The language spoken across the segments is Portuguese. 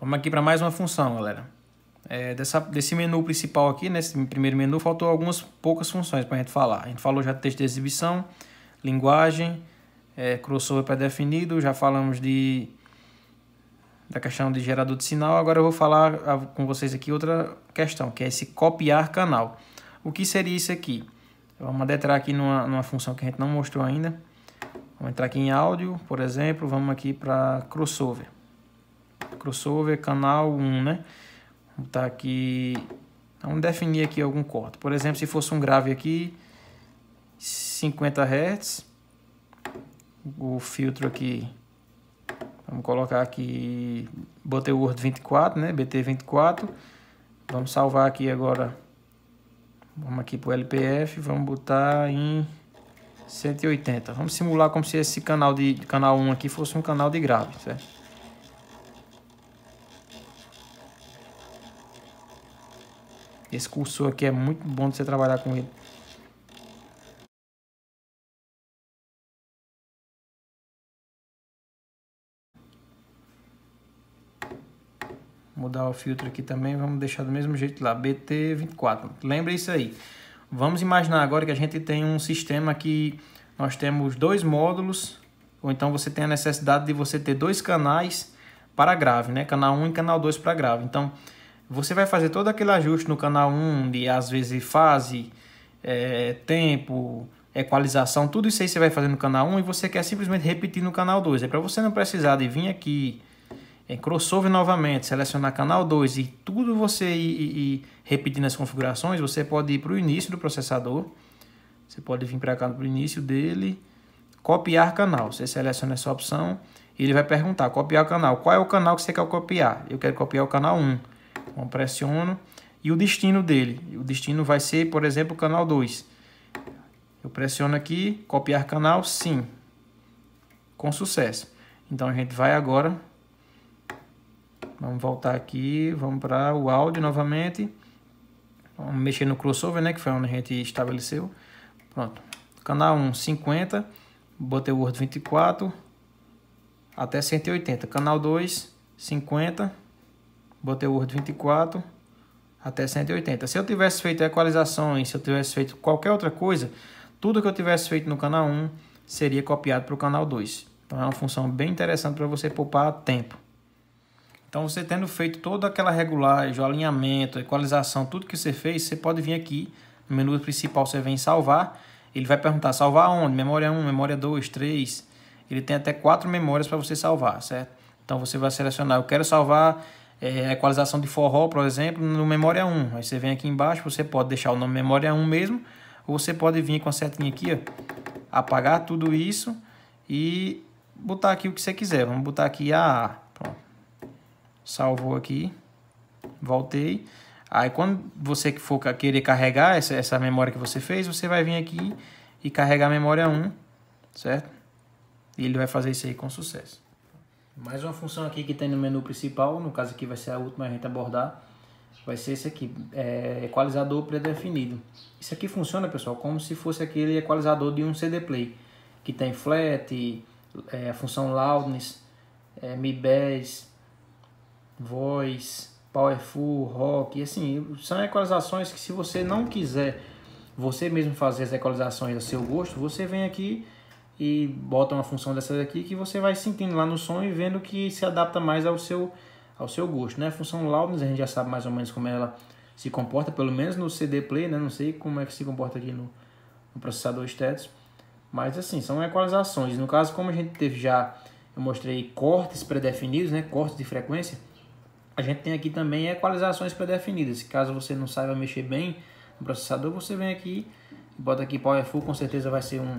Vamos aqui para mais uma função, galera. É, dessa, desse menu principal aqui, nesse primeiro menu, faltou algumas poucas funções para a gente falar. A gente falou já de texto de exibição, linguagem, é, crossover pré-definido, já falamos de da questão de gerador de sinal. Agora eu vou falar com vocês aqui outra questão, que é esse copiar canal. O que seria isso aqui? Vamos adentrar aqui numa, numa função que a gente não mostrou ainda. Vamos entrar aqui em áudio, por exemplo, vamos aqui para crossover. Crossover, canal 1, né? Vamos tá aqui... Vamos definir aqui algum corte. Por exemplo, se fosse um grave aqui, 50 Hz. O filtro aqui, vamos colocar aqui o Word 24, né? BT24. Vamos salvar aqui agora. Vamos aqui para o LPF, vamos botar em 180. Vamos simular como se esse canal de canal 1 aqui fosse um canal de grave, certo? Esse cursor aqui é muito bom de você trabalhar com ele. mudar o filtro aqui também, vamos deixar do mesmo jeito lá, BT24. Lembra isso aí. Vamos imaginar agora que a gente tem um sistema que nós temos dois módulos, ou então você tem a necessidade de você ter dois canais para grave, né? Canal 1 e canal 2 para grave. Então, você vai fazer todo aquele ajuste no canal 1, de às vezes fase, é, tempo, equalização, tudo isso aí você vai fazer no canal 1 e você quer simplesmente repetir no canal 2. É para você não precisar de vir aqui em é, crossover novamente, selecionar canal 2 e tudo você ir, ir, ir repetindo as configurações, você pode ir para o início do processador. Você pode vir para cá para o início dele, copiar canal. Você seleciona essa opção e ele vai perguntar, copiar canal. Qual é o canal que você quer copiar? Eu quero copiar o canal 1 pressiono e o destino dele. O destino vai ser, por exemplo, o canal 2. Eu pressiono aqui, copiar canal, sim. Com sucesso. Então a gente vai agora. Vamos voltar aqui, vamos para o áudio novamente. Vamos mexer no crossover, né, que foi onde a gente estabeleceu. Pronto. Canal 1, 50. Butterworth 24 até 180. Canal 2, 50 botei o Word 24 até 180. Se eu tivesse feito equalizações, se eu tivesse feito qualquer outra coisa, tudo que eu tivesse feito no canal 1 seria copiado para o canal 2. Então é uma função bem interessante para você poupar tempo. Então você tendo feito toda aquela regulagem, o alinhamento, a equalização, tudo que você fez, você pode vir aqui no menu principal, você vem salvar. Ele vai perguntar salvar onde? Memória 1, memória 2, 3. Ele tem até quatro memórias para você salvar, certo? Então você vai selecionar, eu quero salvar é, equalização de forró, por exemplo, no Memória 1. Aí você vem aqui embaixo, você pode deixar o nome Memória 1 mesmo, ou você pode vir com a setinha aqui, ó, apagar tudo isso e botar aqui o que você quiser. Vamos botar aqui a ah, Pronto. Salvou aqui, voltei. Aí quando você for querer carregar essa, essa memória que você fez, você vai vir aqui e carregar a memória 1, certo? E ele vai fazer isso aí com sucesso. Mais uma função aqui que tem no menu principal, no caso aqui vai ser a última a gente abordar, vai ser esse aqui, é, equalizador pré-definido. Isso aqui funciona, pessoal, como se fosse aquele equalizador de um CD Play, que tem flat, é, a função loudness, é, mid-bass, voice, powerful, rock, e assim, são equalizações que se você não quiser você mesmo fazer as equalizações a seu gosto, você vem aqui e bota uma função dessas aqui que você vai sentindo lá no som e vendo que se adapta mais ao seu, ao seu gosto, né? A função loudness a gente já sabe mais ou menos como ela se comporta, pelo menos no CD player, né? Não sei como é que se comporta aqui no, no processador Status, mas assim, são equalizações. No caso, como a gente teve já, eu mostrei cortes pré-definidos, né? Cortes de frequência, a gente tem aqui também equalizações pré-definidas. Caso você não saiba mexer bem no processador, você vem aqui, bota aqui Powerful, com certeza vai ser um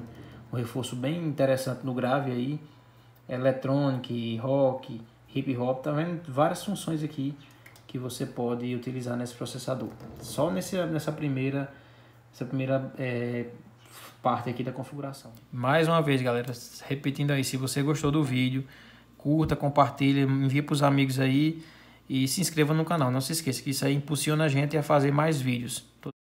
um reforço bem interessante no grave aí, electronic, rock, hip hop, tá vendo várias funções aqui que você pode utilizar nesse processador. Só nesse, nessa primeira, essa primeira é, parte aqui da configuração. Mais uma vez, galera, repetindo aí, se você gostou do vídeo, curta, compartilha, envia para os amigos aí e se inscreva no canal. Não se esqueça que isso aí impulsiona a gente a fazer mais vídeos.